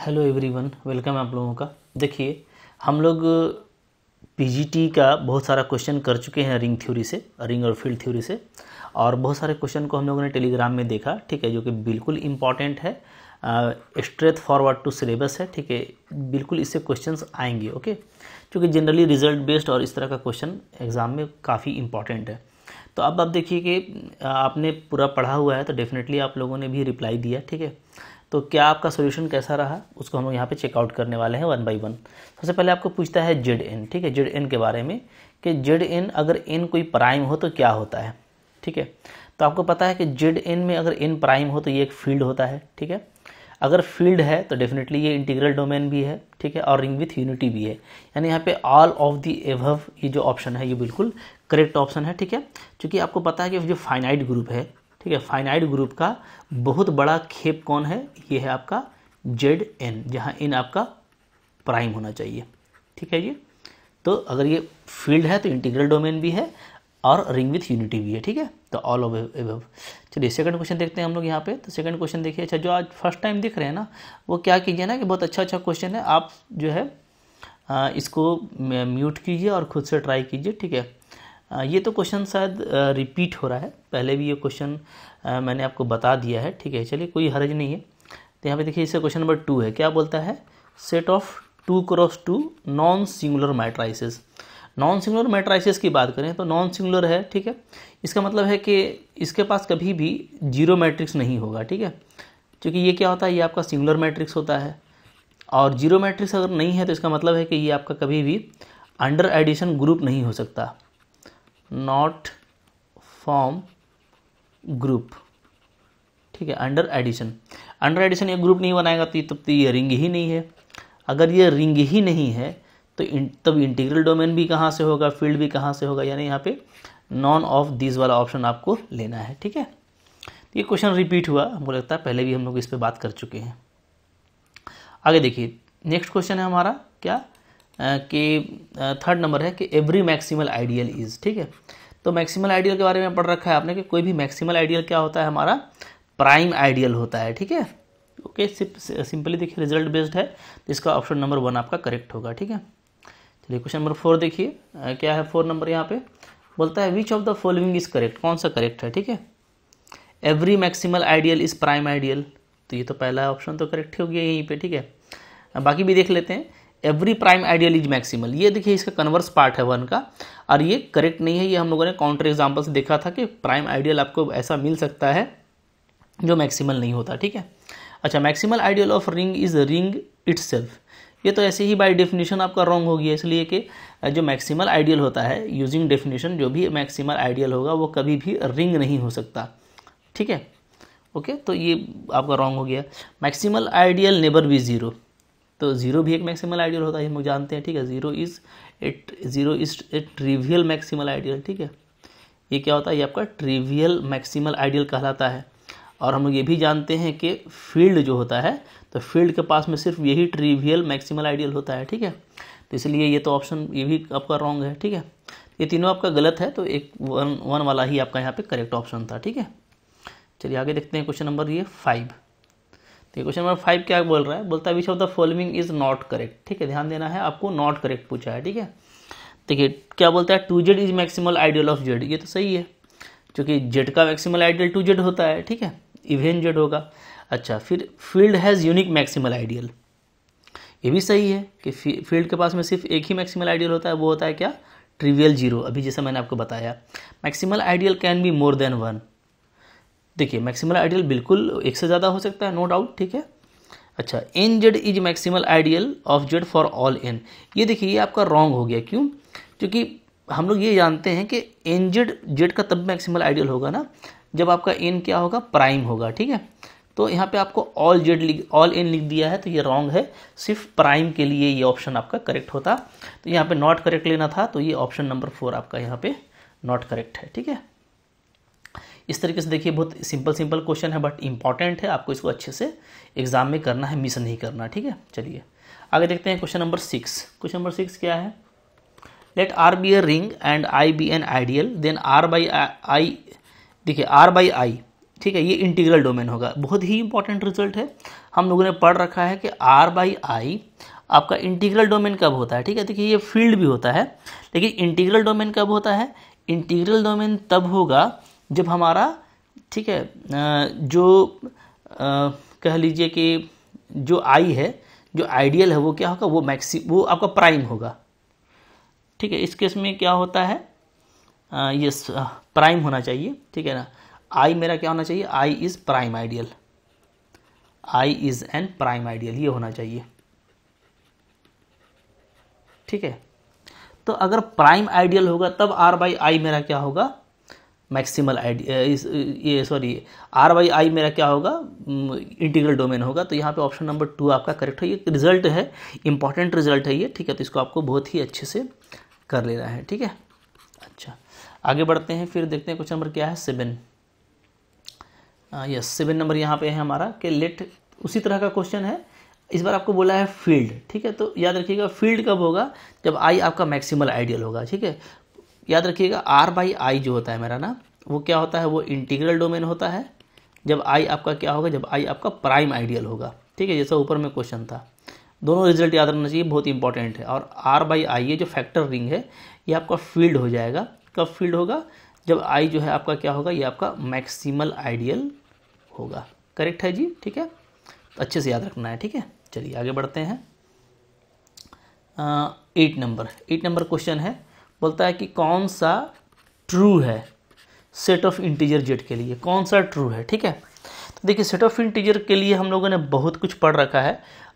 Hello everyone welcome आप लोगों का देखिए हम लोग पीजीटी का बहुत सारा क्वेश्चन कर चुके हैं रिंग थ्योरी से रिंग और फील्ड थ्योरी से और बहुत सारे क्वेश्चन को हम लोगों ने टेलीग्राम में देखा ठीक है जो कि बिल्कुल इम्पॉर्टेंट है स्ट्रेथ फॉरवर्ड टू सिलेबस है ठीक है बिल्कुल इससे क्वेश्चन आएंगे ओके क्योंकि जनरली रिजल्ट बेस्ड और इस तरह का क्वेश्चन एग्ज़ाम में काफ़ी इम्पॉर्टेंट है तो अब आप देखिए कि आपने पूरा पढ़ा हुआ है तो डेफिनेटली आप लोगों ने भी रिप्लाई दिया ठीक है तो क्या आपका सोल्यूशन कैसा रहा उसको हम लोग यहाँ पे चेकआउट करने वाले हैं वन बाई वन सबसे पहले आपको पूछता है जेड एन ठीक है जेड एन के बारे में कि जेड एन अगर एन कोई प्राइम हो तो क्या होता है ठीक है तो आपको पता है कि जेड एन में अगर एन प्राइम हो तो ये एक फील्ड होता है ठीक है अगर फील्ड है तो डेफिनेटली ये इंटीग्रल डोमेन भी है ठीक है और रिंग विथ यूनिटी भी है यानी यहाँ पे ऑल ऑफ दी एवव ये जो ऑप्शन है ये बिल्कुल करेक्ट ऑप्शन है ठीक है क्योंकि आपको पता है कि जो फाइनाइट ग्रुप है ठीक है फाइनाइट ग्रुप का बहुत बड़ा खेप कौन है ये है आपका जेड एन जहाँ एन आपका प्राइम होना चाहिए ठीक है ये तो अगर ये फील्ड है तो इंटीग्रल डोमेन भी है और रिंग विथ यूनिटी भी है ठीक है तो ऑल ओवर एव चलिए सेकंड क्वेश्चन देखते हैं हम लोग यहाँ पे तो सेकंड क्वेश्चन देखिए अच्छा जो आज फर्स्ट टाइम दिख रहे हैं ना वो क्या कीजिए ना कि बहुत अच्छा अच्छा क्वेश्चन है आप जो है इसको म्यूट कीजिए और खुद से ट्राई कीजिए ठीक है ये तो क्वेश्चन शायद रिपीट हो रहा है पहले भी ये क्वेश्चन मैंने आपको बता दिया है ठीक है चलिए कोई हर्ज नहीं है तो यहाँ पे देखिए इसका क्वेश्चन नंबर टू है क्या बोलता है set of two cross two non singular matrices non singular matrices की बात करें तो नॉन सिंगुलर है ठीक है इसका मतलब है कि इसके पास कभी भी जीरो मैट्रिक्स नहीं होगा ठीक है क्योंकि ये क्या होता है ये आपका सिंगुलर मैट्रिक्स होता है और जीरो मैट्रिक्स अगर नहीं है तो इसका मतलब है कि ये आपका कभी भी अंडर एडिशन ग्रुप नहीं हो सकता नॉट फॉर्म ग्रुप ठीक है अंडर एडिशन अंडर एडिशन ये ग्रुप नहीं बनाएगा तो तब तो ये रिंग ही नहीं है अगर ये रिंग ही नहीं है तो इन, तब इंटीग्रल डोमेन भी कहाँ से होगा फील्ड भी कहाँ से होगा यानी यहाँ पे नॉन ऑफ दिस वाला ऑप्शन आपको लेना है ठीक है तो ये क्वेश्चन रिपीट हुआ हमको लगता है पहले भी हम लोग इस पर बात कर चुके हैं आगे देखिए नेक्स्ट क्वेश्चन है हमारा क्या कि थर्ड नंबर है कि एवरी मैक्सिमल आइडियल इज़ ठीक है तो मैक्सिमल आइडियल के बारे में पढ़ रखा है आपने कि कोई भी मैक्सिमल आइडियल क्या होता है हमारा प्राइम आइडियल होता है ठीक है ओके सिंपली देखिए रिजल्ट बेस्ड है तो इसका ऑप्शन नंबर वन आपका करेक्ट होगा ठीक है चलिए क्वेश्चन नंबर फोर देखिए क्या है फोर नंबर यहाँ पे बोलता है which of the following is correct कौन सा करेक्ट है ठीक है every maximal ideal is prime ideal तो ये तो पहला ऑप्शन तो करेक्ट हो गया यहीं पे ठीक है बाकी भी देख लेते हैं every prime ideal is maximal ये देखिए इसका कन्वर्स पार्ट है वन का और ये करेक्ट नहीं है ये हम लोगों ने काउंटर एग्जाम्पल से देखा था कि प्राइम आइडियल आपको ऐसा मिल सकता है जो मैक्सिमल नहीं होता ठीक है अच्छा maximal ideal of ring is ring it's ये तो ऐसे ही बाय डेफिनेशन आपका रॉन्ग हो गया इसलिए कि जो मैक्सिमल आइडियल होता है यूजिंग डेफिनेशन जो भी मैक्सिमल आइडियल होगा वो कभी भी रिंग नहीं हो सकता ठीक है ओके तो ये आपका रॉन्ग हो गया maximal ideal never be zero तो ज़ीरो भी एक मैक्सिमल आइडियल होता है हम लोग जानते हैं ठीक है zero is at zero is a trivial maximal ideal ठीक है ये क्या होता है ये आपका ट्रिवियल मैक्सिमल आइडियल कहलाता है और हम लोग ये भी जानते हैं कि फील्ड जो होता है तो फील्ड के पास में सिर्फ यही ट्रिवियल मैक्सिमल आइडियल होता है ठीक है तो इसलिए ये तो ऑप्शन ये भी आपका रॉन्ग है ठीक है ये तीनों आपका गलत है तो एक वन वन वाला ही आपका यहाँ पे करेक्ट ऑप्शन था ठीक है चलिए आगे देखते हैं क्वेश्चन नंबर ये फाइव तो क्वेश्चन नंबर फाइव क्या बोल रहा है बोलता है which of the following is not correct ठीक है ध्यान देना है आपको नॉट करेक्ट पूछा है ठीक है देखिए क्या बोलता है two Z is maximal ideal of Z ये तो सही है क्योंकि जेड का मैक्सिमल आइडियल टू जेड होता है ठीक है इवेन जेड होगा अच्छा फिर field has unique maximal ideal ये भी सही है कि फील्ड के पास में सिर्फ एक ही मैक्सिमल आइडियल होता है वो होता है क्या ट्रिवियल जीरो अभी जैसा मैंने आपको बताया maximal ideal can be more than one देखिए मैक्सिमल आइडियल बिल्कुल एक से ज़्यादा हो सकता है नो डाउट ठीक है अच्छा n Z is maximal ideal of Z for all n ये देखिए ये आपका रॉन्ग हो गया क्यों क्योंकि हम लोग ये जानते हैं कि एन जेड जेड का तब मैक्सिमल आइडियल होगा ना जब आपका एन क्या होगा प्राइम होगा ठीक है तो यहाँ पे आपको ऑल जेड लिख ऑल एन लिख दिया है तो ये रॉन्ग है सिर्फ प्राइम के लिए ये ऑप्शन आपका करेक्ट होता तो यहाँ पे नॉट करेक्ट लेना था तो ये ऑप्शन नंबर फोर आपका यहाँ पे नॉट करेक्ट है ठीक है इस तरीके से देखिए बहुत सिंपल सिंपल क्वेश्चन है बट इंपॉर्टेंट है आपको इसको अच्छे से एग्जाम में करना है मिस नहीं करना ठीक है चलिए आगे देखते हैं question number six question number six क्या है let R be a ring and I be an ideal then R by I देखिए आर बाई आई ठीक है ये इंटीग्रल डोमेन होगा बहुत ही इंपॉर्टेंट रिजल्ट है हम लोगों ने पढ़ रखा है कि आर बाई आई आपका इंटीग्रल डोमेन कब होता है ठीक है देखिए ये फील्ड भी होता है लेकिन इंटीग्रल डोमेन कब होता है इंटीग्रल डोमेन तब होगा जब हमारा ठीक है जो कह लीजिए कि जो आई है जो आइडियल है वो क्या होगा वो मैक्सी वो आपका प्राइम होगा ठीक है इस केस में क्या होता है ये प्राइम होना चाहिए ठीक है ना आई मेरा क्या होना चाहिए I is prime ideal I is an prime ideal ये होना चाहिए ठीक है तो अगर प्राइम आइडियल होगा तब आर बाई आई मेरा क्या होगा मैक्सिमल आइडिया uh, uh, ये सॉरी आर वाई आई मेरा क्या होगा इंटीग्रल mm, डोमेन होगा तो यहाँ पे ऑप्शन नंबर टू आपका करेक्ट है ये रिजल्ट है इंपॉर्टेंट रिजल्ट है ये ठीक है तो इसको आपको बहुत ही अच्छे से कर लेना है ठीक है अच्छा आगे बढ़ते हैं फिर देखते हैं क्वेश्चन नंबर क्या है सेवन यस सेवन नंबर यहाँ पे है हमारा कि लेट उसी तरह का क्वेश्चन है इस बार आपको बोला है फील्ड ठीक है तो याद रखिएगा फील्ड कब होगा जब आई आपका मैक्सिमल आइडियल होगा ठीक है याद रखिएगा आर बाई आई जो होता है मेरा ना वो क्या होता है वो इंटीग्रल डोमेन होता है जब आई आपका क्या होगा जब आई आपका प्राइम आइडियल होगा ठीक है जैसा ऊपर में क्वेश्चन था दोनों रिजल्ट याद रखना चाहिए बहुत इंपॉर्टेंट है और आर बाई आई ये जो फैक्टर रिंग है ये आपका फील्ड हो जाएगा कब फील्ड होगा जब आई जो है आपका क्या होगा ये आपका मैक्सिमल आइडियल होगा करेक्ट है जी ठीक है तो अच्छे से याद रखना है ठीक है चलिए आगे बढ़ते हैं eight number eight number question है बोलता है कि कौन सा ट्रू है सेट ऑफ इंटीजर जेड के लिए कौन सा ट्रू है ठीक है तो देखिए सेट ऑफ इंटीजर के लिए हम लोगों ने बहुत कुछ पढ़ रखा है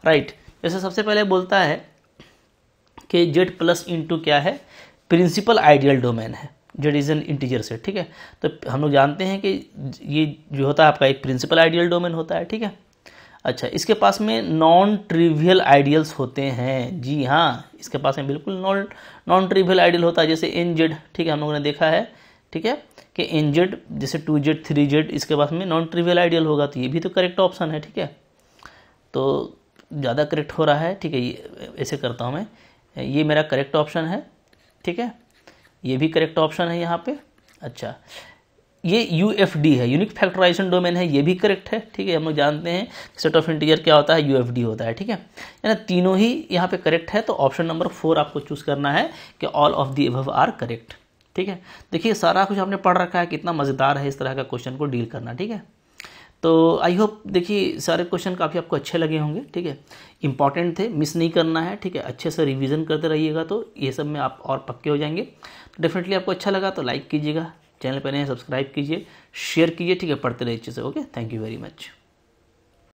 राइट right. जैसे सबसे पहले बोलता है कि जेड प्लस इंटू क्या है प्रिंसिपल आइडियल डोमेन है Z is an integer set ठीक है तो हम लोग जानते हैं कि ये जो होता है आपका एक प्रिंसिपल आइडियल डोमेन होता है ठीक है अच्छा इसके पास में नॉन ट्रिवियल आइडियल्स होते हैं जी हाँ इसके पास में बिल्कुल नॉन नॉन ट्रिवियल आइडियल होता है जैसे एन जेड ठीक है हम लोगों ने देखा है ठीक है कि एन जेड जैसे टू जेड थ्री जेड इसके पास में नॉन ट्रिवियल आइडियल होगा तो ये भी तो करेक्ट ऑप्शन है ठीक है तो ज़्यादा करेक्ट हो रहा है ठीक है ये ऐसे करता हूँ मैं ये मेरा करेक्ट ऑप्शन है ठीक है ये भी करेक्ट ऑप्शन है यहाँ पे अच्छा ये यू एफ डी है यूनिक फैक्टराइजेशन डोमेन है ये भी करेक्ट है ठीक है हम लोग जानते हैं सेट ऑफ इंटीजर क्या होता है यू एफ डी होता है ठीक है यानी तीनों ही यहाँ पे करेक्ट है तो ऑप्शन नंबर फोर आपको चूज करना है कि ऑल ऑफ दी एव आर करेक्ट ठीक है देखिए सारा कुछ आपने पढ़ रखा है कितना मज़ेदार है इस तरह का क्वेश्चन को डील करना ठीक है तो आई होप देखिए सारे क्वेश्चन काफ़ी आपको अच्छे लगे होंगे ठीक है इंपॉर्टेंट थे मिस नहीं करना है ठीक है अच्छे से रिवीजन करते रहिएगा तो ये सब में आप और पक्के हो जाएंगे डेफिनेटली आपको अच्छा लगा तो लाइक कीजिएगा चैनल पर नए सब्सक्राइब कीजिए शेयर कीजिए ठीक है पढ़ते रहिए अच्छे से okay thank you very much